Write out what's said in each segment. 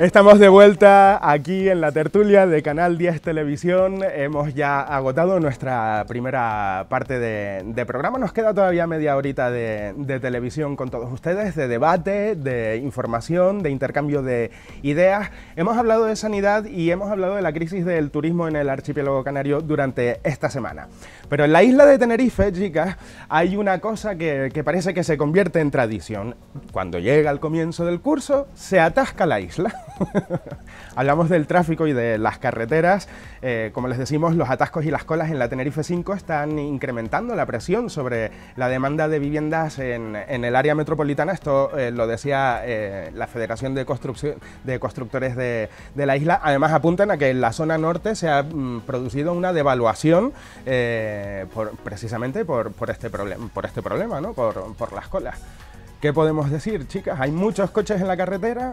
Estamos de vuelta aquí en la tertulia de Canal 10 Televisión. Hemos ya agotado nuestra primera parte de, programa. Nos queda todavía media horita de, televisión con todos ustedes, de debate, de información, de intercambio de ideas. Hemos hablado de sanidad y hemos hablado de la crisis del turismo en el archipiélago canario durante esta semana. Pero en la isla de Tenerife, chicas, hay una cosa que, parece que se convierte en tradición. Cuando llega el comienzo del curso, se atasca la isla. Hablamos del tráfico y de las carreteras. Eh, como les decimos, los atascos y las colas en la Tenerife 5 están incrementando la presión sobre la demanda de viviendas en, el área metropolitana. Esto eh, lo decía eh, la Federación de, Construcción, de Constructores de, la isla. Además, apuntan a que en la zona norte se ha mm, producido una devaluación. Eh, precisamente por, este por este problema, ¿no? Por, las colas. ¿Qué podemos decir, chicas? Hay muchos coches en la carretera,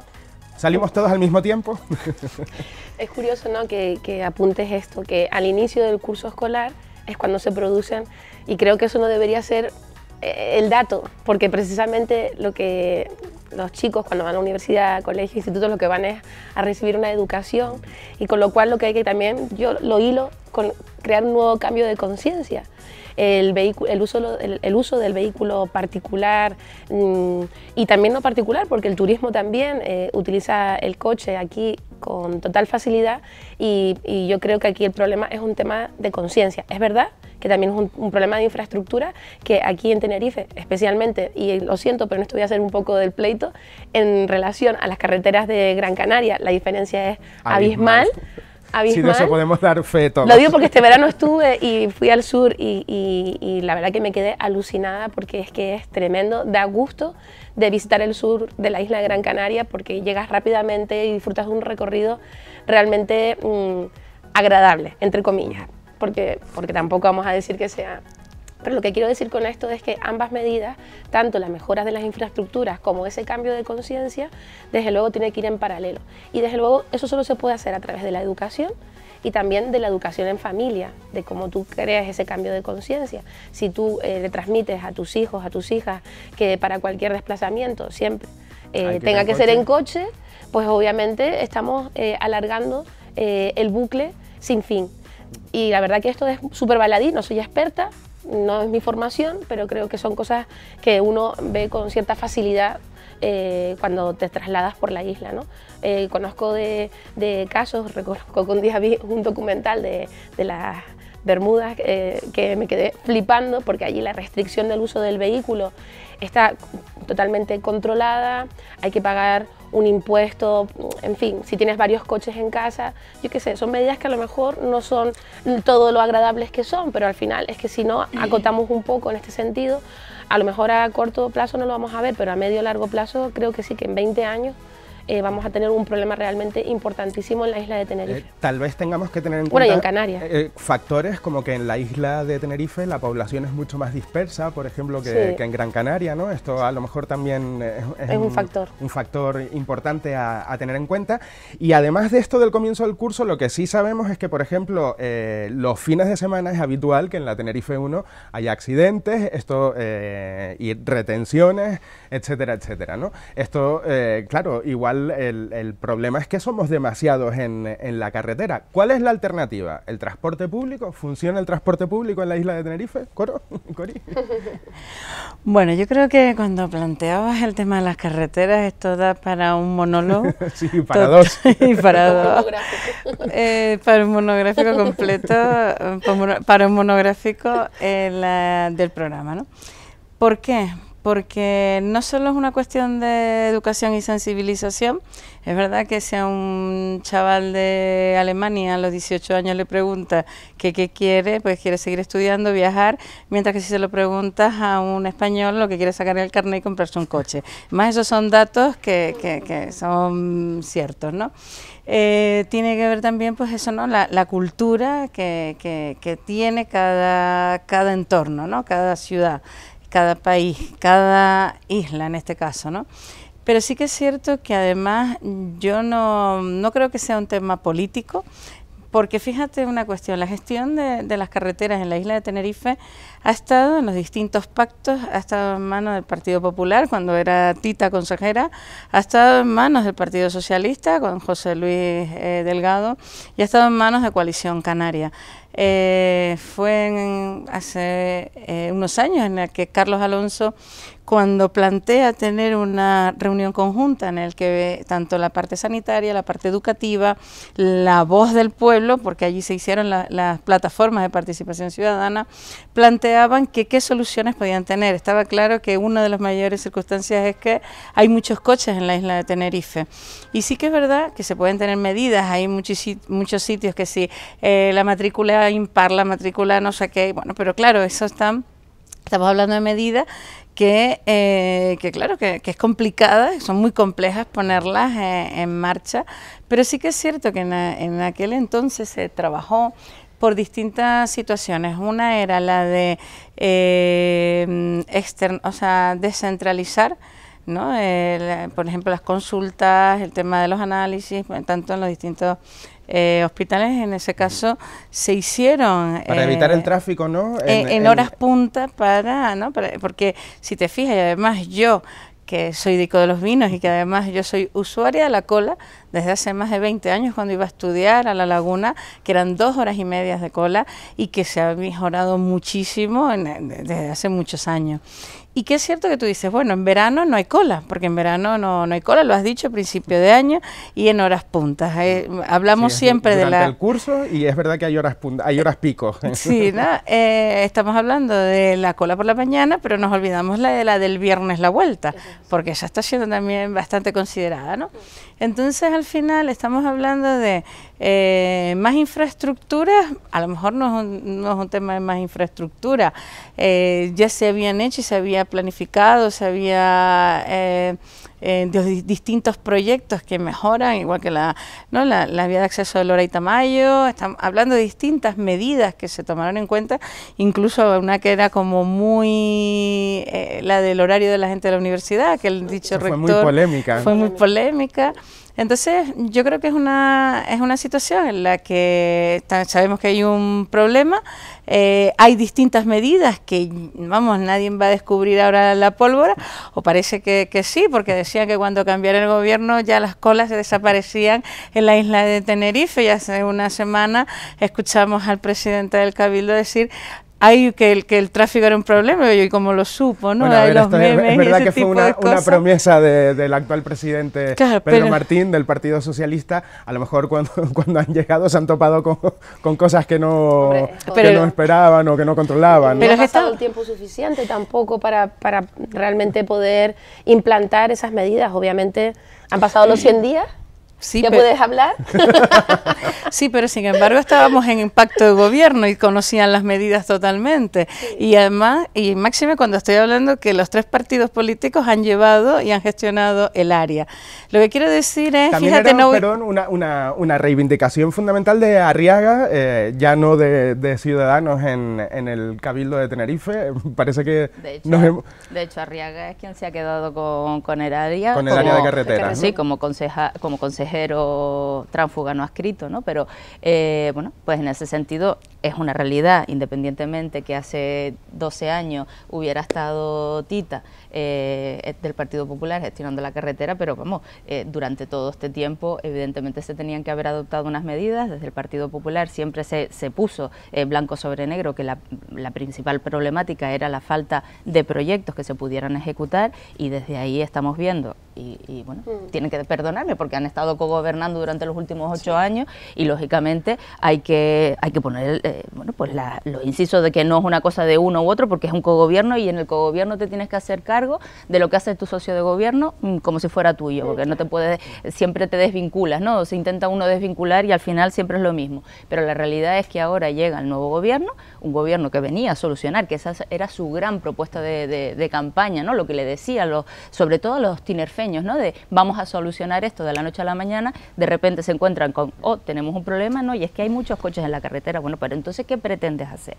salimos todos al mismo tiempo. es curioso, ¿no? Que, que apuntes esto, que al inicio del curso escolar es cuando se producen, y creo que eso no debería ser eh, el dato, porque precisamente lo que los chicos cuando van a universidad, colegio, instituto... lo que van es a recibir una educación y con lo cual lo que hay que también, yo lo hilo con crear un nuevo cambio de conciencia. El, el, uso, el, uso del vehículo particular mm, y también no particular, porque el turismo también eh, utiliza el coche aquí con total facilidad y, yo creo que aquí el problema es un tema de conciencia. Es verdad que también es un, problema de infraestructura que aquí en Tenerife especialmente, y lo siento, pero en esto voy a hacer un poco del pleito, en relación a las carreteras de Gran Canaria la diferencia es abismal si eso podemos dar fe Lo digo porque este verano estuve y fui al sur y, la verdad que me quedé alucinada porque es que es tremendo. Da gusto de visitar el sur de la isla de Gran Canaria porque llegas rápidamente y disfrutas de un recorrido realmente mm, agradable, entre comillas. Porque, porque tampoco vamos a decir que sea pero lo que quiero decir con esto es que ambas medidas, tanto las mejoras de las infraestructuras como ese cambio de conciencia, desde luego tiene que ir en paralelo. Y desde luego eso solo se puede hacer a través de la educación y también de la educación en familia, de cómo tú creas ese cambio de conciencia. Si tú eh, le transmites a tus hijos, a tus hijas, que para cualquier desplazamiento siempre eh, tenga que ser en coche, pues obviamente estamos eh, alargando el bucle sin fin. Y la verdad que esto es súper baladí, no soy experta, no es mi formación, pero creo que son cosas que uno ve con cierta facilidad eh, cuando te trasladas por la isla. ¿no? Eh, conozco de, casos, reconozco que un día vi un documental de, las Bermudas eh, que me quedé flipando porque allí la restricción del uso del vehículo está totalmente controlada, hay que pagar un impuesto, en fin, si tienes varios coches en casa, yo qué sé, son medidas que a lo mejor no son todo lo agradables que son, pero al final es que si no acotamos un poco en este sentido, a lo mejor a corto plazo no lo vamos a ver, pero a medio largo plazo creo que sí que en 20 años eh, vamos a tener un problema realmente importantísimo en la isla de Tenerife. Eh, tal vez tengamos que tener en bueno, cuenta y en Canarias. Eh, factores como que en la isla de Tenerife la población es mucho más dispersa, por ejemplo, que, en Gran Canaria, ¿no? Esto a lo mejor también es, un, factor. Un factor importante a, a, tener en cuenta. Y además de esto del comienzo del curso, lo que sí sabemos es que, por ejemplo, los fines de semana es habitual que en la Tenerife 1 haya accidentes, esto y retenciones, etcétera, etcétera, ¿no? Esto, claro, igual el, problema es que somos demasiados en, en, la carretera. ¿Cuál es la alternativa? ¿El transporte público? ¿Funciona el transporte público en la isla de Tenerife? bueno, yo creo que cuando planteabas el tema de las carreteras, esto da para un monólogo. sí, para dos. y para eh, para un monográfico completo, eh, para un monográfico eh, del programa, ¿no? ¿Por qué? porque no solo es una cuestión de educación y sensibilización, es verdad que si a un chaval de Alemania a los 18 años le pregunta que qué quiere, pues quiere seguir estudiando, viajar, mientras que si se lo preguntas a un español lo que quiere es sacar el carnet y comprarse un coche. Más esos son datos que, son ciertos, ¿no? Eh, tiene que ver también pues eso, ¿no? La, cultura que, tiene cada, cada entorno, ¿no? Cada ciudad cada país, cada isla en este caso, ¿no? Pero sí que es cierto que además yo no, no creo que sea un tema político, porque fíjate una cuestión, la gestión de, las carreteras en la isla de Tenerife ha estado en los distintos pactos, ha estado en manos del Partido Popular cuando era Tita consejera, ha estado en manos del Partido Socialista con José Luis eh, Delgado y ha estado en manos de Coalición Canaria. Eh, fue en, hace eh, unos años en el que Carlos Alonso cuando plantea tener una reunión conjunta en el que ve tanto la parte sanitaria, la parte educativa, la voz del pueblo, porque allí se hicieron las plataformas de participación ciudadana, planteaban que qué soluciones podían tener. Estaba claro que una de las mayores circunstancias es que hay muchos coches en la isla de Tenerife. Y sí que es verdad que se pueden tener medidas, hay muchos sitios que si eh, la matrícula impar, la matrícula no sé qué, bueno, pero claro, eso está... Estamos hablando de medidas eh, que, claro, que, es complicada, son muy complejas ponerlas eh, en marcha, pero sí que es cierto que en, aquel entonces se trabajó por distintas situaciones. Una era la de eh, descentralizar, por ejemplo, las consultas, el tema de los análisis, tanto en los distintos eh, hospitales, en ese caso, se hicieron... Para evitar el eh, tráfico, ¿no? En, horas puntas punta para, ¿no? porque si te fijas, y además yo que soy dico de los vinos y que además yo soy usuaria de la cola desde hace más de 20 años cuando iba a estudiar a La Laguna, que eran dos horas y media de cola y que se ha mejorado muchísimo desde hace muchos años. Y qué es cierto que tú dices, bueno, en verano no hay cola, porque en verano no, no hay cola, lo has dicho a principio de año y en horas puntas. Eh, hablamos siempre de la... el curso y es verdad que hay horas, punta, hay horas pico. Sí, eh, estamos hablando de la cola por la mañana, pero nos olvidamos la de la del viernes la vuelta, porque ya está siendo también bastante considerada, ¿no? Entonces, al final, estamos hablando de eh, más infraestructuras, a lo mejor no es un, no es un tema de más infraestructura, ya se habían hecho y se había planificados, había eh, eh distintos proyectos que mejoran, igual que la, vía de acceso de Lora y Tamayo, hablando de distintas medidas que se tomaron en cuenta, incluso una que era como muy eh, la del horario de la gente de la universidad, que el dicho rector muy polémica. Fue muy polémica. Entonces, yo creo que es una, es una situación en la que sabemos que hay un problema, eh, hay distintas medidas que, vamos, nadie va a descubrir ahora la pólvora, o parece que, sí, porque decían que cuando cambiara el gobierno ya las colas se desaparecían en la isla de Tenerife, y hace una semana escuchamos al presidente del Cabildo decir Ay, que el, que el tráfico era un problema, y como lo supo, ¿no? los es verdad que fue una, promesa del actual presidente Pedro Martín, del Partido Socialista. A lo mejor cuando, cuando han llegado se han topado con, cosas que no, no esperaban o que no controlaban. Pero ¿no? ha pasado el tiempo suficiente tampoco para, para realmente poder implantar esas medidas. Obviamente han pasado los 100 días ¿Ya puedes hablar? sí, pero sin embargo estábamos en impacto de gobierno y conocían las medidas totalmente. Y además, y máxime cuando estoy hablando que los tres partidos políticos han llevado y han gestionado el área. Lo que quiero decir es, También fíjate, no... Perdón, una, una, una, reivindicación fundamental de Arriaga, eh, ya no de, Ciudadanos en, en, el Cabildo de Tenerife. Parece que... De hecho, de hecho Arriaga es quien se ha quedado con, con el área. Con el área de carretera. Sí, como, conseja, como o tránfuga no ha escrito, ¿no? Pero, eh, bueno, pues en ese sentido es una realidad, independientemente que hace 12 años hubiera estado Tita eh, del Partido Popular gestionando la carretera, pero vamos, eh, durante todo este tiempo evidentemente se tenían que haber adoptado unas medidas, desde el Partido Popular siempre se, puso eh, blanco sobre negro que la, principal problemática era la falta de proyectos que se pudieran ejecutar y desde ahí estamos viendo, y, bueno, mm. tienen que perdonarme porque han estado cogobernando durante los últimos ocho años y lógicamente hay que, hay que poner el bueno, pues la, los incisos de que no es una cosa de uno u otro, porque es un cogobierno y en el cogobierno te tienes que hacer cargo de lo que hace tu socio de gobierno mm, como si fuera tuyo, porque no te puedes, siempre te desvinculas, ¿no? Se intenta uno desvincular y al final siempre es lo mismo. Pero la realidad es que ahora llega el nuevo gobierno, un gobierno que venía a solucionar, que esa era su gran propuesta de, campaña, ¿no? Lo que le decía, los, sobre todo a los tinerfeños, ¿no? De vamos a solucionar esto de la noche a la mañana, de repente se encuentran con, oh, tenemos un problema, ¿no? Y es que hay muchos coches en la carretera, bueno, para entonces, ¿qué pretendes hacer?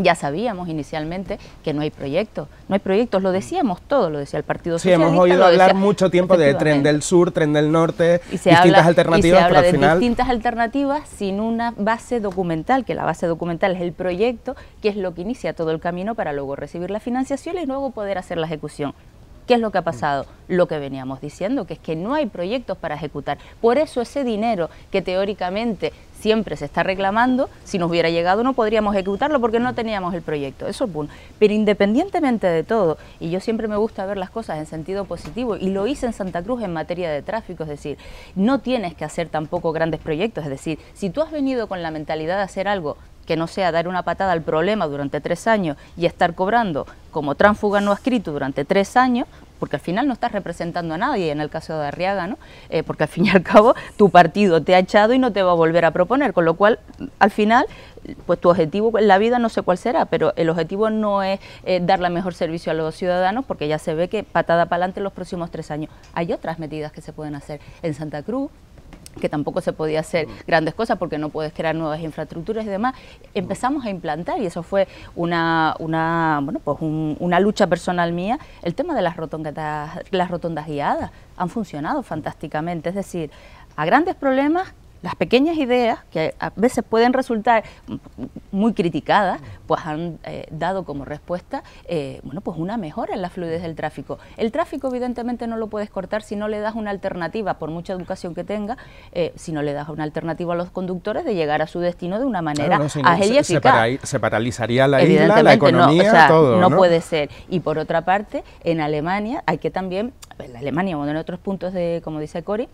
Ya sabíamos inicialmente que no hay proyectos, no hay proyectos, lo decíamos todo, lo decía el Partido Socialista. Sí, hemos oído hablar mucho tiempo de Tren del Sur, Tren del Norte, y distintas alternativas, y se habla de distintas alternativas sin una base documental, que la base documental es el proyecto, que es lo que inicia todo el camino para luego recibir la financiación y luego poder hacer la ejecución. ¿Qué es lo que ha pasado? Lo que veníamos diciendo, que es que no hay proyectos para ejecutar. Por eso ese dinero que teóricamente siempre se está reclamando, si nos hubiera llegado no podríamos ejecutarlo porque no teníamos el proyecto, eso es bueno. Pero independientemente de todo, y yo siempre me gusta ver las cosas en sentido positivo, y lo hice en Santa Cruz en materia de tráfico, es decir, no tienes que hacer tampoco grandes proyectos, es decir, si tú has venido con la mentalidad de hacer algo que no sea dar una patada al problema durante tres años y estar cobrando como tránsfuga no escrito durante tres años, porque al final no estás representando a nadie en el caso de Arriaga, ¿no? Eh, porque al fin y al cabo tu partido te ha echado y no te va a volver a proponer, con lo cual al final pues tu objetivo en la vida no sé cuál será, pero el objetivo no es eh, darle mejor servicio a los ciudadanos, porque ya se ve que patada para adelante en los próximos tres años. Hay otras medidas que se pueden hacer en Santa Cruz, que tampoco se podía hacer mm. grandes cosas porque no puedes crear nuevas infraestructuras y demás, empezamos a implantar, y eso fue una, una bueno, pues una lucha personal mía, el tema de las rotondas, las rotondas guiadas. Han funcionado fantásticamente, es decir, a grandes problemas las pequeñas ideas que a veces pueden resultar muy criticadas, mm. pues han eh, dado como respuesta, eh, bueno, pues una mejora en la fluidez del tráfico. El tráfico evidentemente no lo puedes cortar si no le das una alternativa, por mucha educación que tenga, eh, si no le das una alternativa a los conductores de llegar a su destino de una manera Se, paralizaría la isla, la economía, no, todo. No, puede ser. Y por otra parte, en Alemania hay que también, en Alemania o en otros puntos de, como dice Cori,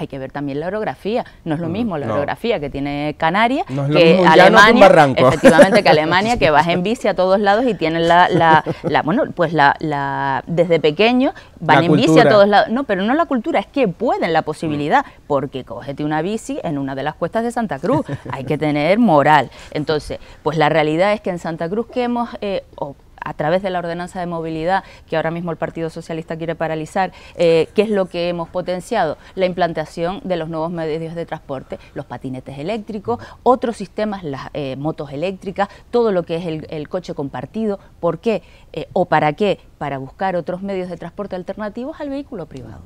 hay que ver también la orografía. No es lo mm, mismo la orografía que tiene Canarias que Alemania, efectivamente que Alemania, que vas en bici a todos lados y tienen la, bueno, pues la, desde pequeño van en bici a todos lados. No, pero no la cultura, es que pueden la posibilidad, porque cógete una bici en una de las cuestas de Santa Cruz, hay que tener moral. Entonces, pues la realidad es que en Santa Cruz que hemos eh, a través de la ordenanza de movilidad que ahora mismo el Partido Socialista quiere paralizar, eh, ¿qué es lo que hemos potenciado? La implantación de los nuevos medios de transporte, los patinetes eléctricos, otros sistemas, las eh, motos eléctricas, todo lo que es el, coche compartido. ¿Por qué eh, o para qué? Para buscar otros medios de transporte alternativos al vehículo privado.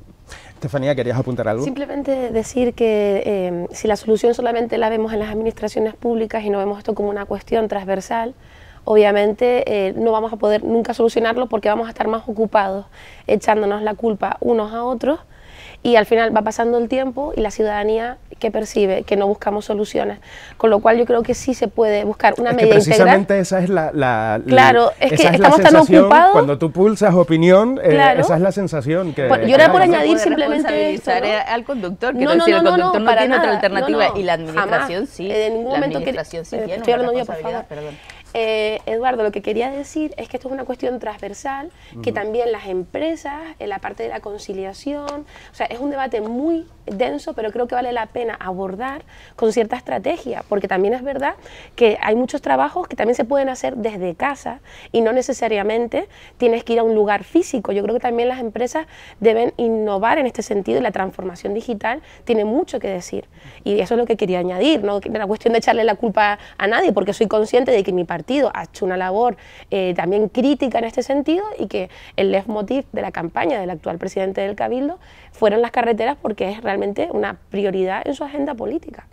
Estefanía, ¿querías apuntar algo? Simplemente decir que si la solución solamente la vemos en las administraciones públicas y no vemos esto como una cuestión transversal, obviamente eh, no vamos a poder nunca solucionarlo porque vamos a estar más ocupados echándonos la culpa unos a otros y al final va pasando el tiempo y la ciudadanía que percibe que no buscamos soluciones. Con lo cual yo creo que sí se puede buscar una es medida que precisamente esa es la... la claro, es que estamos tan ocupados. Cuando tú pulsas opinión, eh, esa es la sensación que... yo era por añadir simplemente esto, ¿no? al conductor, que no, no, decir, el conductor no, tiene otra alternativa y la administración sí. En eh, ningún la momento que... Sí estoy hablando yo, por Perdón. Eh, Eduardo, lo que quería decir es que esto es una cuestión transversal, que también las empresas, en la parte de la conciliación, o sea, es un debate muy denso, pero creo que vale la pena abordar con cierta estrategia, porque también es verdad que hay muchos trabajos que también se pueden hacer desde casa y no necesariamente tienes que ir a un lugar físico. Yo creo que también las empresas deben innovar en este sentido y la transformación digital tiene mucho que decir. Y eso es lo que quería añadir, no la cuestión de echarle la culpa a nadie, porque soy consciente de que mi parte ha hecho una labor eh, también crítica en este sentido y que el leitmotiv de la campaña del actual presidente del Cabildo fueron las carreteras porque es realmente una prioridad en su agenda política.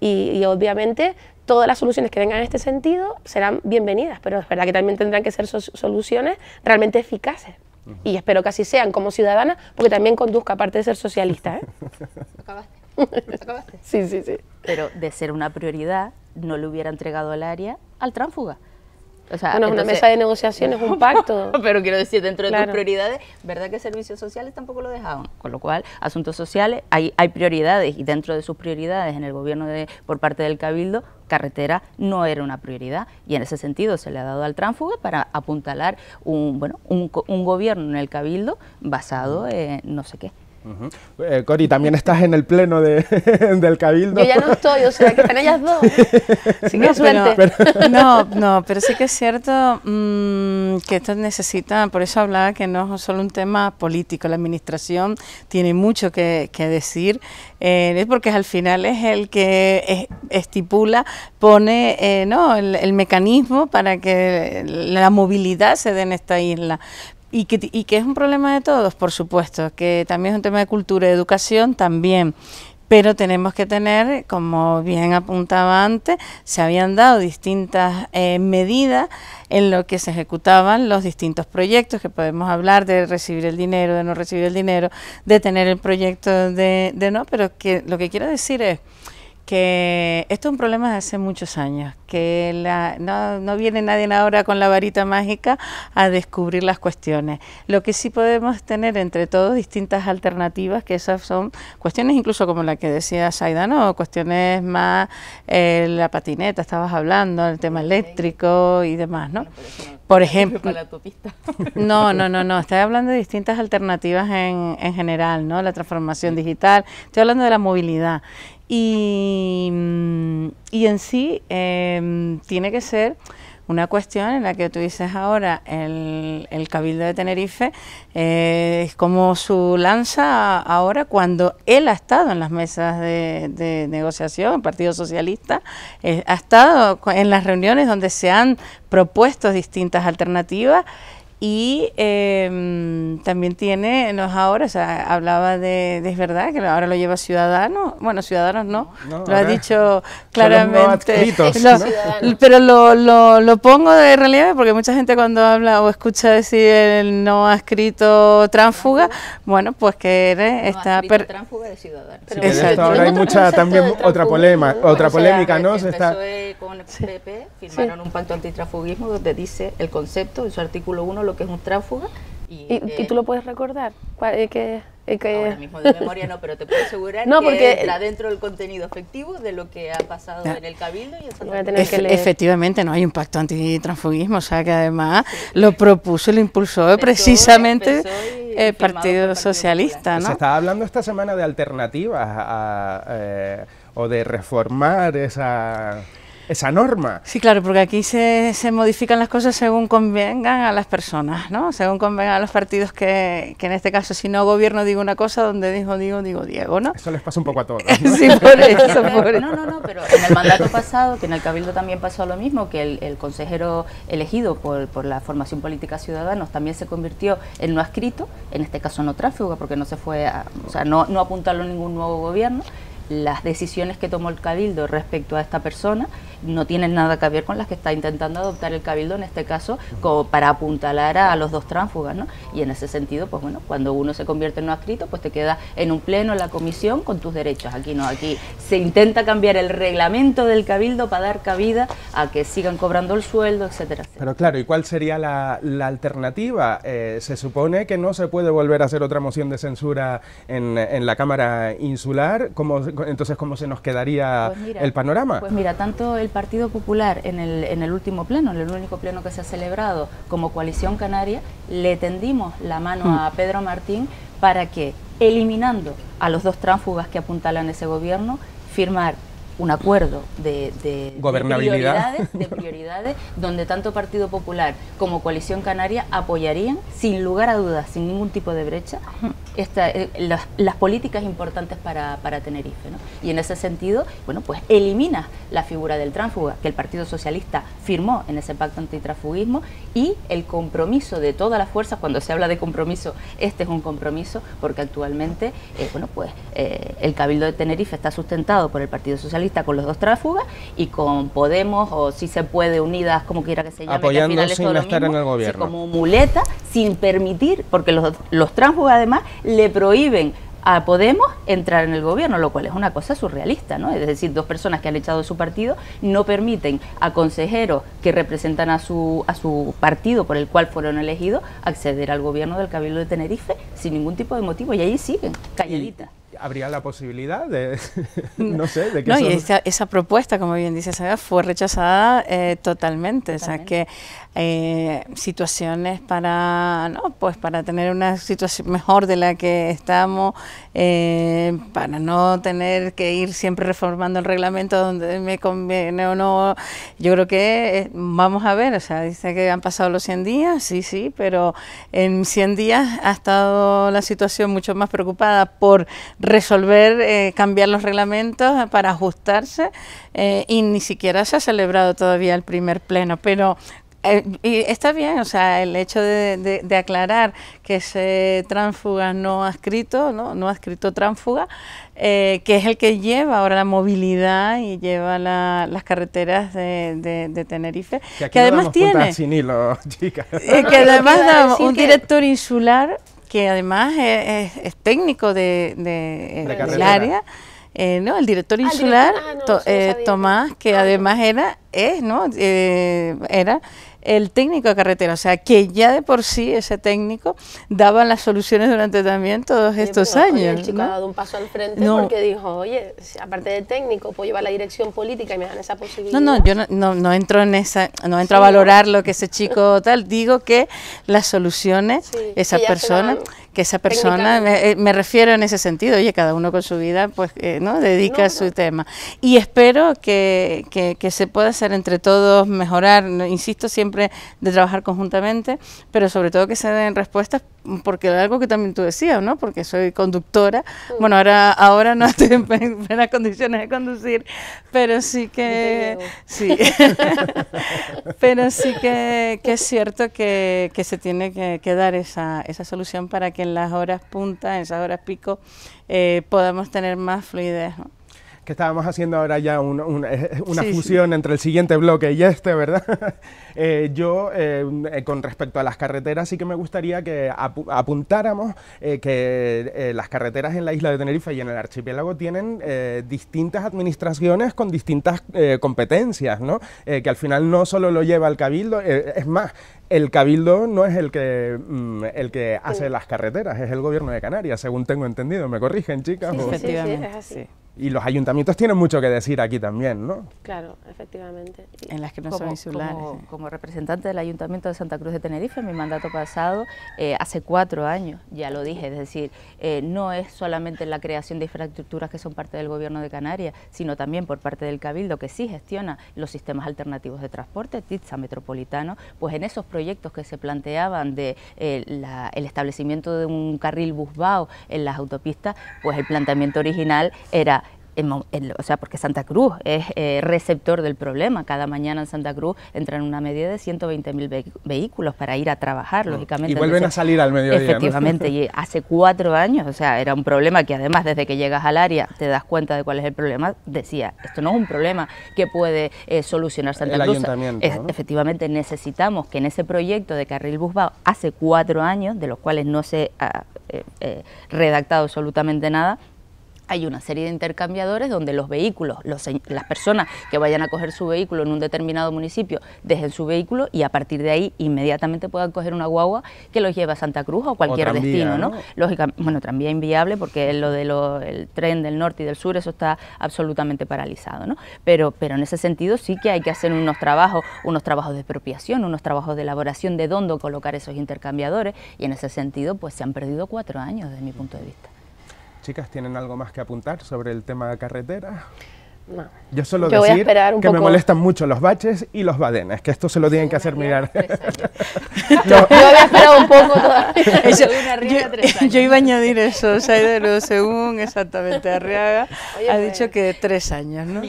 y, obviamente todas las soluciones que vengan en este sentido serán bienvenidas, pero es verdad que también tendrán que ser soluciones realmente eficaces. Y espero que así sean como ciudadana, porque también conduzca, aparte de ser socialista. ¿eh? Acabaste. sí, sí, sí. Pero de ser una prioridad, no le hubiera entregado al área al tránsfuga. O sea, una mesa de negociaciones, un pacto. Pero quiero decir, dentro de sus tus prioridades, ¿verdad que servicios sociales tampoco lo dejaban? Con lo cual, asuntos sociales, hay, hay prioridades y dentro de sus prioridades en el gobierno de, por parte del Cabildo, carretera no era una prioridad y en ese sentido se le ha dado al tránsfuga para apuntalar un, bueno, un, un gobierno en el Cabildo basado en no sé qué. Eh, Cori, también estás en el pleno del Cabildo. Yo ya no estoy, o sea, que están ellas dos. no, suerte. Pero, No, pero sí que es cierto mm, que esto necesita, por eso hablaba que no es solo un tema político, la administración tiene mucho que, decir, eh, porque al final es el que estipula, pone eh, no el mecanismo para que la movilidad se dé en esta isla y que, y que es un problema de todos, por supuesto, que también es un tema de cultura y educación también. Pero tenemos que tener, como bien apuntaba antes, se habían dado distintas eh, medidas en lo que se ejecutaban los distintos proyectos, que podemos hablar de recibir el dinero, de no recibir el dinero, de tener el proyecto, de, de no, pero que lo que quiero decir es que esto es un problema de hace muchos años, que no, viene nadie ahora con la varita mágica a descubrir las cuestiones. Lo que sí podemos tener entre todos distintas alternativas, que esas son cuestiones incluso como la que decía ¿no?... cuestiones más eh, la patineta, estabas hablando, el tema eléctrico y demás, ¿no? Por ejemplo... No, no, no, no, estoy hablando de distintas alternativas en, en general, ¿no? La transformación digital, estoy hablando de la movilidad. Y, en sí em, tiene que ser una cuestión en la que tú dices ahora, el, el Cabildo de Tenerife eh, es como su lanza ahora cuando él ha estado en las mesas de, negociación, el Partido Socialista, eh, ha estado en las reuniones donde se han propuesto distintas alternativas y em, también tiene, no es ahora, o sea, hablaba de, es verdad, que ahora lo lleva Ciudadanos, bueno, Ciudadanos no, lo ha dicho claramente, pero lo, lo, pongo de relieve porque mucha gente cuando habla o escucha decir el no ha escrito tránsfuga, bueno, pues que eres, está... Per... tránsfuga de Ciudadanos. Sí, ahora hay mucha, también otra, polema, otra polémica, ¿no? está firmaron un pacto antitrafugismo donde dice el concepto, en su artículo 1, lo que es un tráfuga. ¿Y, ¿Y, eh, tú lo puedes recordar? Eh, que eh, Ahora mismo de memoria no, pero te puedo asegurar porque... que está dentro del contenido efectivo de lo que ha pasado ah. en el Cabildo. y eso tener que leer. Efectivamente, no hay un pacto antitransfugismo, o sea que además lo propuso y lo impulsó precisamente el partido, Socialista. ¿no? Se estaba hablando esta semana de alternativas o de reformar esa esa norma. Sí, claro, porque aquí se, se, modifican las cosas según convengan a las personas, ¿no? Según convengan a los partidos que, en este caso, si no gobierno, digo una cosa, donde digo, digo, digo Diego, ¿no? Eso les pasa un poco a todos. sí, por eso, No, no, no, pero en el mandato pasado, que en el Cabildo también pasó lo mismo, que el, consejero elegido por, la formación política Ciudadanos también se convirtió en no escrito en este caso no tráfico, porque no se fue a, o sea, no, no apuntarlo ningún nuevo gobierno, las decisiones que tomó el Cabildo respecto a esta persona no tienen nada que ver con las que está intentando adoptar el Cabildo, en este caso, como para apuntalar a, los dos tránsfugas, ¿no? Y en ese sentido, pues bueno, cuando uno se convierte en no adscrito, pues te queda en un pleno, la comisión, con tus derechos. Aquí no, aquí se intenta cambiar el reglamento del Cabildo para dar cabida a que sigan cobrando el sueldo, etcétera. Pero claro, ¿y cuál sería la, alternativa? Eh, se supone que no se puede volver a hacer otra moción de censura en, en la Cámara Insular, como entonces cómo se nos quedaría pues el panorama. Pues mira, tanto el Partido Popular en el, en el último pleno, en el único pleno que se ha celebrado como coalición canaria, le tendimos la mano hmm. a Pedro Martín para que, eliminando a los dos tránsfugas que apuntalan ese gobierno, firmar un acuerdo de, de, prioridades, donde tanto Partido Popular como Coalición Canaria apoyarían, sin lugar a dudas, sin ningún tipo de brecha, eh, las, políticas importantes para, Tenerife. Y en ese sentido, bueno, pues elimina la figura del tránsfuga que el Partido Socialista firmó en ese pacto antitransfugismo y el compromiso de todas las fuerzas, cuando se habla de compromiso, este es un compromiso porque actualmente, eh, bueno, pues eh, el Cabildo de Tenerife está sustentado por el Partido Socialista con los dos tráfugas y con Podemos o si se puede Unidas, como quiera que se llame, sin estar el gobierno. como muleta, sin permitir, porque los, los además le prohíben a Podemos entrar en el gobierno, lo cual es una cosa surrealista, ¿no? Es decir, dos personas que han echado de su partido no permiten a consejeros que representan a su, a su partido por el cual fueron elegidos acceder al gobierno del Cabildo de Tenerife sin ningún tipo de motivo y ahí siguen, calladitas habría la posibilidad de, no sé, de que... y esa, propuesta, como bien dice Sara, fue rechazada eh, totalmente. O sea, que eh, situaciones para no pues para tener una situación mejor de la que estamos eh, para no tener que ir siempre reformando el reglamento donde me conviene o no yo creo que eh, vamos a ver o sea dice que han pasado los 100 días sí sí pero en 100 días ha estado la situación mucho más preocupada por resolver eh, cambiar los reglamentos para ajustarse y ni siquiera se ha celebrado todavía el primer pleno pero eh, y está bien, o sea, el hecho de, aclarar que ese tránsfuga no ha ¿no? no ha escrito eh, que es el que lleva ahora la movilidad y lleva las carreteras de, Tenerife, que, además tiene... Sin hilo, chicas. Eh, que además da un director insular que además es, técnico de, eh, del área. no, el director ah, insular, ah, Tomás, que ah, además era, es, ¿no? Eh, era el técnico de carretera, o sea, que ya de por sí ese técnico daba las soluciones durante también todos estos años. el chico ha dado un paso al frente porque dijo, oye, aparte de técnico, puedo llevar la dirección política y me dan esa posibilidad. No, no, yo no, no, entro en esa, no entro a valorar lo que ese chico tal, digo que las soluciones, esa esas personas que esa persona, eh, me, refiero en ese sentido, oye, cada uno con su vida, pues, eh, ¿no? Dedica su tema. Y espero que, que, se pueda hacer entre todos, mejorar, insisto, siempre de trabajar conjuntamente, pero sobre todo que se den respuestas porque algo que también tú decías, ¿no? Porque soy conductora. Bueno, ahora ahora no estoy en buenas condiciones de conducir, pero sí que sí. pero sí que, es cierto que, se tiene que, dar esa, esa solución para que en las horas punta, en esas horas pico, eh, podamos tener más fluidez, ¿no? que estábamos haciendo ahora ya una, fusión entre el siguiente bloque y este, ¿verdad? Eh, yo, eh, con respecto a las carreteras, sí que me gustaría que apuntáramos eh, que las carreteras en la isla de Tenerife y en el archipiélago tienen distintas administraciones con distintas competencias, ¿no? que al final no solo lo lleva el cabildo, es más, el cabildo no es el que, mm, el que hace las carreteras, es el gobierno de Canarias, según tengo entendido. ¿Me corrigen, chicas? Sí, es así. Y los ayuntamientos tienen mucho que decir aquí también, ¿no? Claro, efectivamente. En las que no como, son insulares. Como, representante del Ayuntamiento de Santa Cruz de Tenerife, en mi mandato pasado, eh, hace cuatro años, ya lo dije, es decir, eh, no es solamente la creación de infraestructuras que son parte del Gobierno de Canarias, sino también por parte del Cabildo, que sí gestiona los sistemas alternativos de transporte, TITSA, metropolitano, pues en esos proyectos que se planteaban de eh, el establecimiento de un carril busbao en las autopistas, pues el planteamiento original era o sea, porque Santa Cruz es eh, receptor del problema. Cada mañana en Santa Cruz entran una medida de 120.000 vehículos para ir a trabajar, ah, lógicamente. Y vuelven a salir al mediodía. Efectivamente, y hace cuatro años, o sea, era un problema que además desde que llegas al área te das cuenta de cuál es el problema. Decía, esto no es un problema que puede eh, solucionar Santa el Cruz. Ayuntamiento, Efectivamente, necesitamos que en ese proyecto de carril busbao, hace cuatro años, de los cuales no se ha eh, redactado absolutamente nada, hay una serie de intercambiadores donde los vehículos, los, las personas que vayan a coger su vehículo en un determinado municipio, dejen su vehículo y a partir de ahí inmediatamente puedan coger una guagua que los lleve a Santa Cruz o cualquier destino, ¿no? Lógicamente, bueno, tranvía inviable porque lo del tren del norte y del sur, eso está absolutamente paralizado, ¿no? Pero, pero en ese sentido sí que hay que hacer unos trabajos, unos trabajos de expropiación, unos trabajos de elaboración de dónde colocar esos intercambiadores y en ese sentido pues se han perdido cuatro años desde mi punto de vista chicas tienen algo más que apuntar sobre el tema de carretera. No. Yo solo Yo decir que me molestan mucho los baches y los badenes, que esto se lo tienen que hacer mirar. Yo había esperado un poco yo, iba a añadir eso, Saida según exactamente Arriaga ha pues. dicho que tres años, ¿no?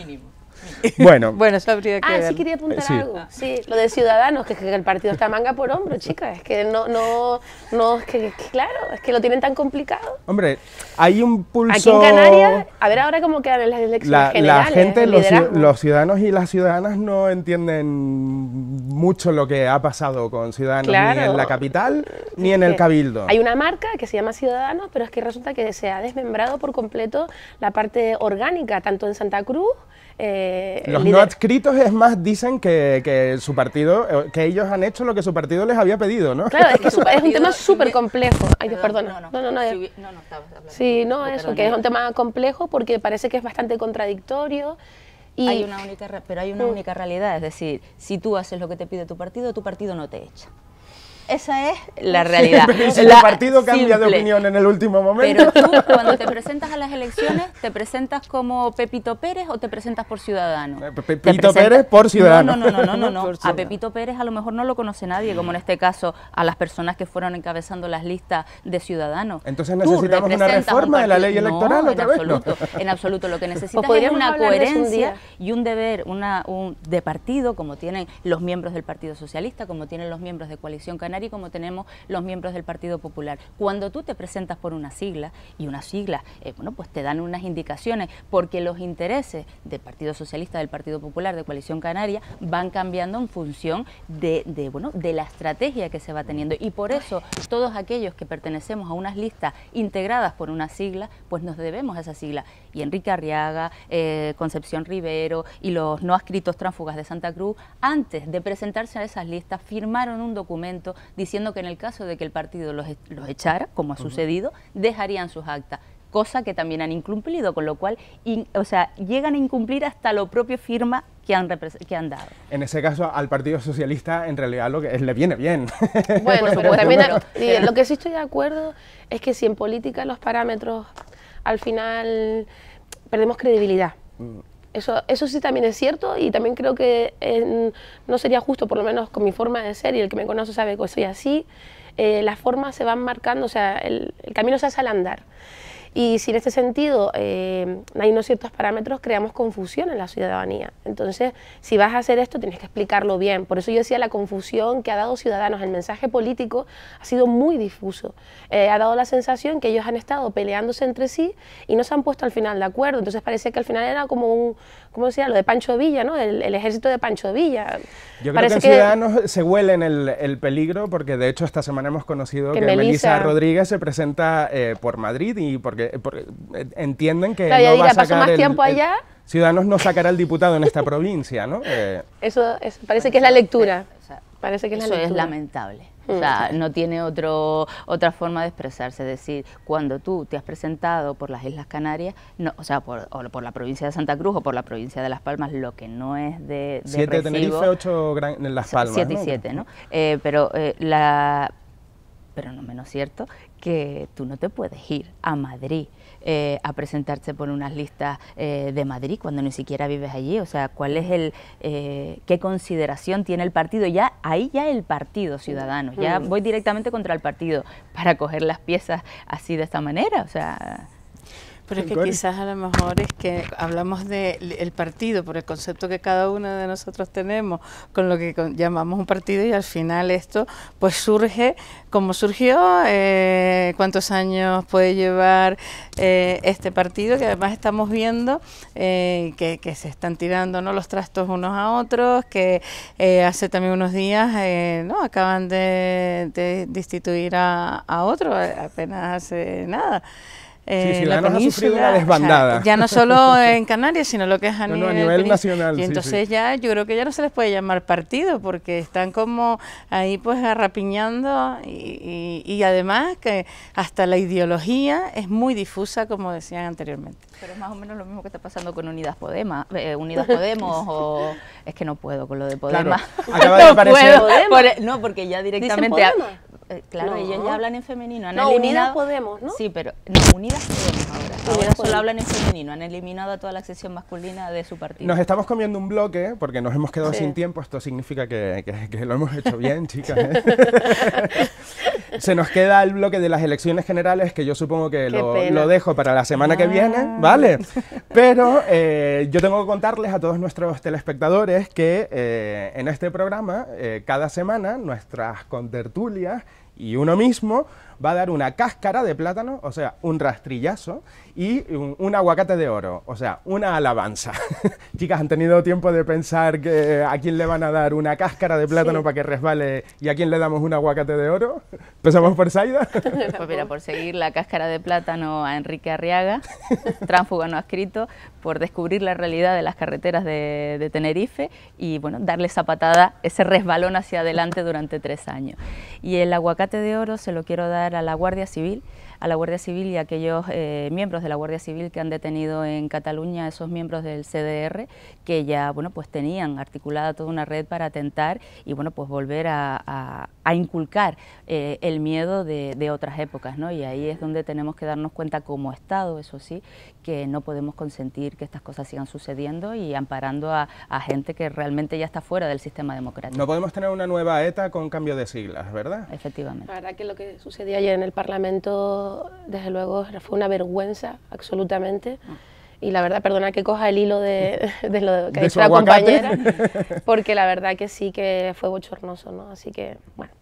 Bueno. bueno, eso ah, sí quería apuntar algo. Sí, lo de Ciudadanos, que, el partido está manga por hombro, chica. Es que no, no, no, es que, claro, es que lo tienen tan complicado. Hombre, hay un pulso... Aquí en Canarias, a ver ahora cómo quedan las elecciones la, generales. La ¿eh? gente, los, ciudadanos y las ciudadanas no entienden mucho lo que ha pasado con Ciudadanos ni en la capital ni en el Cabildo. Hay una marca que se llama Ciudadanos, pero es que resulta que se ha desmembrado por completo la parte orgánica, tanto en Santa Cruz eh, Los no adscritos es más, dicen que, que, su partido, eh, que ellos han hecho lo que su partido les había pedido, ¿no? Claro, es que es un tema súper complejo. Ay, perdona. No, no, no. sí, no, es que es un tema complejo porque parece que es bastante contradictorio. Y una pero hay una mm. única realidad, es decir, si tú haces lo que te pide tu partido, tu partido no te echa. Esa es la realidad. el partido cambia de opinión en el último momento. Pero tú, cuando te presentas a las elecciones, ¿te presentas como Pepito Pérez o te presentas por ciudadano? Pepito Pérez por ciudadano. No, no, no, no, no. A Pepito Pérez a lo mejor no lo conoce nadie, como en este caso a las personas que fueron encabezando las listas de ciudadanos. Entonces necesitamos una reforma de la ley electoral otra en Absoluto, en absoluto. Lo que necesitamos pues es una coherencia y un deber una, un, de partido, como tienen los miembros del Partido Socialista, como tienen los miembros de Coalición Canal y como tenemos los miembros del Partido Popular. Cuando tú te presentas por una sigla, y una sigla eh, bueno, pues te dan unas indicaciones, porque los intereses del Partido Socialista, del Partido Popular, de Coalición Canaria, van cambiando en función de, bueno, de la estrategia que se va teniendo. Y por eso todos aquellos que pertenecemos a unas listas integradas por una sigla, pues nos debemos a esa sigla. Y Enrique Arriaga, eh, Concepción Rivero y los no adscritos tránsfugas de Santa Cruz, antes de presentarse a esas listas, firmaron un documento diciendo que en el caso de que el partido los, e-, los echara, como ha sucedido, dejarían sus actas cosa que también han incumplido, con lo cual, o sea, llegan a incumplir hasta lo propio firma que han, que han dado. En ese caso, al Partido Socialista, en realidad, lo que le viene bien. Bueno, pero también lo que sí estoy de acuerdo es que si en política los parámetros, al final, perdemos credibilidad. Mm. Eso, sí también es cierto y también creo que no sería justo, por lo menos con mi forma de ser y el que me conoce sabe que soy así. Eh, las formas se van marcando, o sea, el camino se hace al andar. Y si en este sentido eh, hay unos ciertos parámetros, creamos confusión en la ciudadanía. Entonces, si vas a hacer esto, tienes que explicarlo bien. Por eso yo decía la confusión que ha dado Ciudadanos. El mensaje político ha sido muy difuso. Eh, ha dado la sensación que ellos han estado peleándose entre sí y no se han puesto al final de acuerdo. Entonces, parecía que al final era como un, ¿cómo decía? Lo de Pancho Villa, ¿no? El, ejército de Pancho Villa. Yo creo que en Ciudadanos se huelen el, peligro porque, de hecho, esta semana hemos conocido que, Rodríguez se presenta eh, por Madrid y porque eh, eh, entienden que... no va Ciudadanos no sacará al diputado en esta provincia, ¿no? Eh, eso parece que es la lectura. Parece que eso es lamentable. O mm. sea, no tiene otro, otra forma de expresarse. Es decir, cuando tú te has presentado por las Islas Canarias, o sea, por, la provincia de Santa Cruz o por la provincia de Las Palmas, lo que no es de. de siete recibo, Tenerife, ocho en Las Palmas. Siete y siete, ¿no? pero la pero no menos cierto, que tú no te puedes ir a Madrid eh, a presentarse por unas listas eh, de Madrid cuando ni siquiera vives allí. O sea, ¿cuál es el eh, qué consideración tiene el partido? Ya ahí ya el partido ciudadano. Ya mm. voy directamente contra el partido para coger las piezas así de esta manera. O sea. Pero es que quizás a lo mejor es que hablamos del el partido, por el concepto que cada uno de nosotros tenemos, con lo que llamamos un partido y al final esto pues surge como surgió, eh, cuántos años puede llevar eh, este partido, que además estamos viendo eh, que, se están tirando ¿no? los trastos unos a otros, que hace también unos días no acaban de, de destituir a, a otro, apenas hace nada sí, eh, sufrido una desbandada. ya no solo en Canarias, sino lo que es a, nivel, nacional. Y entonces ya yo creo que ya no se les puede llamar partido, porque están como ahí pues arrapiñando y, además que hasta la ideología es muy difusa, como decían anteriormente. Pero es más o menos lo mismo que está pasando con Unidas Podemos, eh, Unidas Podemos o es que no puedo con lo de Podemos. acaba de aparecer. no, e- no, porque ya directamente eh, claro, ellos ya hablan en femenino. Han no, unidas podemos, ¿no? Sí, pero no, unidas podemos ahora. ahora solo hablan en femenino, han eliminado a toda la sección masculina de su partido. Nos estamos comiendo un bloque porque nos hemos quedado sin tiempo, esto significa que, que, lo hemos hecho bien, chicas. ¿eh? se nos queda el bloque de las elecciones generales, que yo supongo que lo, dejo para la semana que ah. viene, ¿vale? Pero eh, yo tengo que contarles a todos nuestros telespectadores que eh, en este programa, eh, cada semana, nuestras contertulias y uno mismo va a dar una cáscara de plátano, o sea, un rastrillazo, y un, aguacate de oro, o sea, una alabanza. Chicas, ¿han tenido tiempo de pensar que eh, a quién le van a dar una cáscara de plátano para que resbale y a quién le damos un aguacate de oro? ¿Empezamos por Saida? pues mira, por seguir la cáscara de plátano a Enrique Arriaga, tránsfuga no ha escrito, por descubrir la realidad de las carreteras de, de Tenerife y bueno, darle esa patada, ese resbalón hacia adelante durante tres años. Y el aguacate de oro se lo quiero dar a la Guardia Civil, a la Guardia Civil y a aquellos eh, miembros de la Guardia Civil que han detenido en Cataluña, esos miembros del CDR, que ya bueno pues tenían articulada toda una red para atentar y bueno pues volver a a inculcar eh, el miedo de, otras épocas, ¿no? Y ahí es donde tenemos que darnos cuenta como Estado, eso sí, que no podemos consentir que estas cosas sigan sucediendo y amparando a, gente que realmente ya está fuera del sistema democrático. No podemos tener una nueva ETA con cambio de siglas, ¿verdad? Efectivamente. La verdad que lo que sucedió ayer en el Parlamento, desde luego, fue una vergüenza absolutamente. Ah y la verdad, perdona que coja el hilo de, de lo que de dicho la compañera, porque la verdad que sí que fue bochornoso, ¿no? Así que, bueno.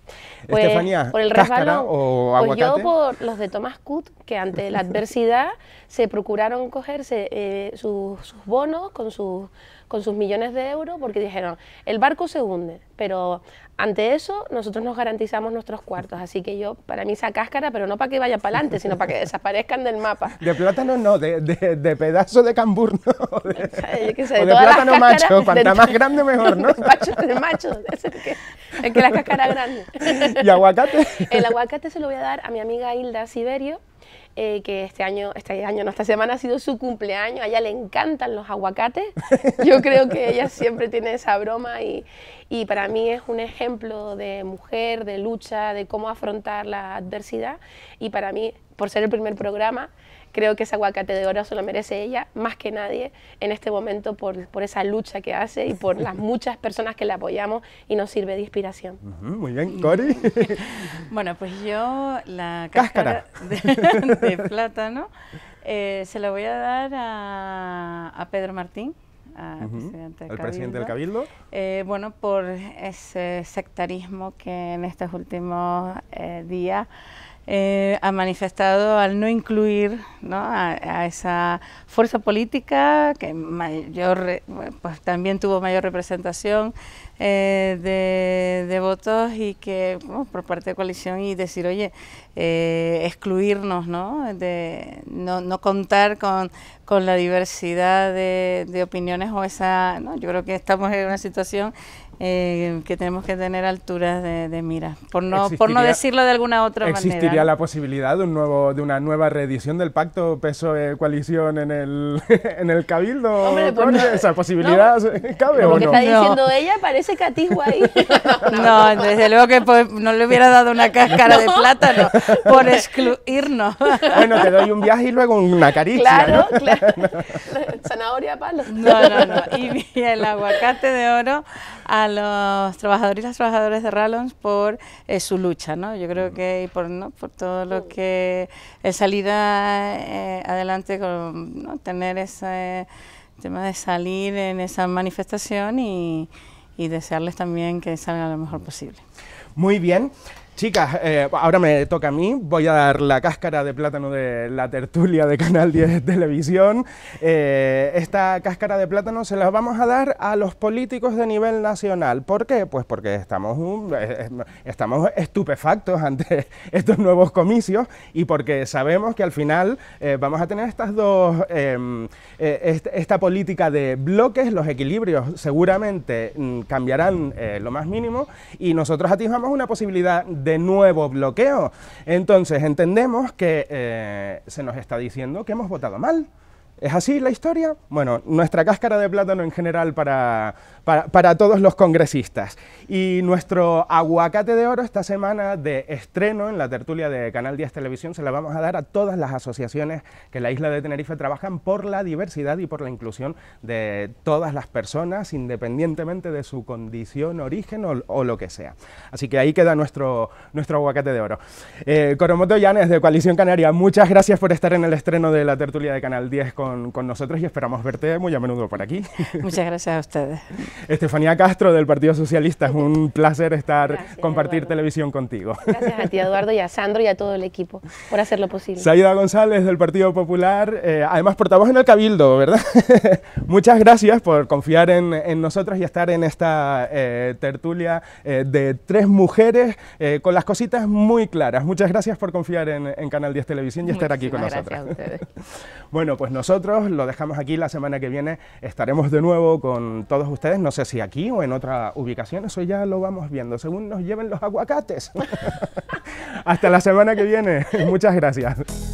Pues Estefanía, por el resbalón o pues aguacate? yo por los de Thomas Cook, que ante la adversidad se procuraron cogerse eh, sus, sus, bonos con sus, con sus millones de euros, porque dijeron, el barco se hunde, pero ante eso, nosotros nos garantizamos nuestros cuartos, así que yo, para mí esa cáscara, pero no para que vaya para adelante, sino para que desaparezcan del mapa. De plátano no, de, de, pedazo de camburno, De, plátano macho, cuanta más grande mejor, ¿no? De macho, que la cáscara grande. ¿Y aguacate? El aguacate se lo voy a dar a mi amiga Hilda Siberio, eh, que este año, este año, no, esta semana ha sido su cumpleaños, a ella le encantan los aguacates, yo creo que ella siempre tiene esa broma y, y para mí es un ejemplo de mujer, de lucha, de cómo afrontar la adversidad y para mí, por ser el primer programa, Creo que esa aguacate de oro se lo merece ella más que nadie en este momento por, por esa lucha que hace y por las muchas personas que la apoyamos y nos sirve de inspiración. muy bien, Cori. bueno, pues yo la cáscara, De, plátano eh, se la voy a dar a, Pedro Martín. al presidente del presidente del Cabildo. Eh, bueno, por ese sectarismo que en estos últimos eh, días eh, ha manifestado al no incluir A, esa fuerza política que mayor, pues, también tuvo mayor representación eh, de, votos y que por parte de coalición y decir, oye, eh, excluirnos, ¿no? De no, no contar con, con, la diversidad de, de opiniones o esa, ¿no? yo creo que estamos en una situación eh, que tenemos que tener alturas de, de mira, por no, por no decirlo de alguna otra manera. ¿Existiría la posibilidad de, un nuevo, de una nueva reedición del pacto peso coalición en el, en el Cabildo? Pues ¿Esa posibilidad cabe o no? Lo está diciendo ella parece este ahí. no, desde luego que pues, no le hubiera dado una cáscara de plátano por excluirnos. bueno, te doy un viaje y luego una caricia. Claro, claro. Zanahoria palos... No, no, no. Y el aguacate de oro a los trabajadores y las trabajadoras de Rallons por eh, su lucha, ¿no? Yo creo que y por, ¿no? por todo lo mm. que es eh, salida eh, adelante, con, ¿no? tener ese tema de salir en esa manifestación y, y desearles también que salga lo mejor posible. Muy bien. Chicas, eh, ahora me toca a mí. Voy a dar la cáscara de plátano de la tertulia de Canal 10 de Televisión. Eh, esta cáscara de plátano se la vamos a dar a los políticos de nivel nacional. ¿Por qué? Pues porque estamos, eh, estamos estupefactos ante estos nuevos comicios y porque sabemos que al final vamos a tener estas dos, em, esta política de bloques, los equilibrios seguramente mm, cambiarán lo más mínimo y nosotros atisbamos una posibilidad de nuevo bloqueo. Entonces entendemos que eh, se nos está diciendo que hemos votado mal. ¿Es así la historia? Bueno, nuestra cáscara de plátano en general para, para, todos los congresistas. Y nuestro aguacate de oro esta semana de estreno en la tertulia de Canal 10 Televisión se la vamos a dar a todas las asociaciones que en la isla de Tenerife trabajan por la diversidad y por la inclusión de todas las personas, independientemente de su condición, origen o, lo que sea. Así que ahí queda nuestro, nuestro aguacate de oro. Eh, Coromoto Llanes de Coalición Canaria, muchas gracias por estar en el estreno de la tertulia de Canal 10 con con, nosotros y esperamos verte muy a menudo por aquí. Muchas gracias a ustedes. Estefanía Castro del Partido Socialista, es un placer estar, compartir televisión contigo. Gracias a ti Eduardo y a Sandro y a todo el equipo por hacer lo posible. Saida González del Partido Popular, eh, además portavoz en el Cabildo, ¿verdad? Muchas gracias por confiar en, nosotros y estar en esta eh, tertulia eh, de tres mujeres con las cositas muy claras. Muchas gracias por confiar en, Canal 10 Televisión y estar aquí con nosotros. Gracias a ustedes. Bueno, pues nosotros lo dejamos aquí, la semana que viene estaremos de nuevo con todos ustedes, no sé si aquí o en otra ubicación, eso ya lo vamos viendo, según nos lleven los aguacates. Hasta la semana que viene, muchas gracias.